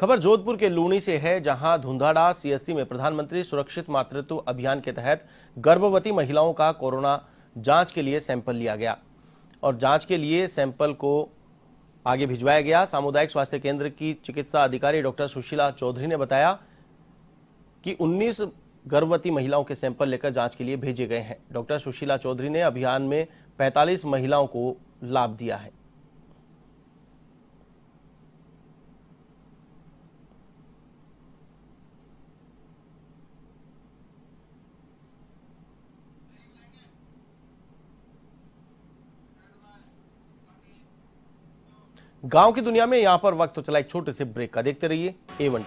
खबर जोधपुर के लूणी से है जहां धुंधाड़ा सीएससी में प्रधानमंत्री सुरक्षित मातृत्व अभियान के तहत गर्भवती महिलाओं का कोरोना जांच के लिए सैंपल लिया गया और जांच के लिए सैंपल को आगे भिजवाया गया सामुदायिक स्वास्थ्य केंद्र की चिकित्सा अधिकारी डॉक्टर सुशीला चौधरी ने बताया कि 19 गर्भवती महिलाओं के सैंपल लेकर जांच के लिए भेजे गए हैं डॉक्टर सुशीला चौधरी ने अभियान में 45 महिलाओं को लाभ दिया है गांव की दुनिया में यहां पर वक्त तो चला एक छोटे से ब्रेक का देखते रहिए ए वन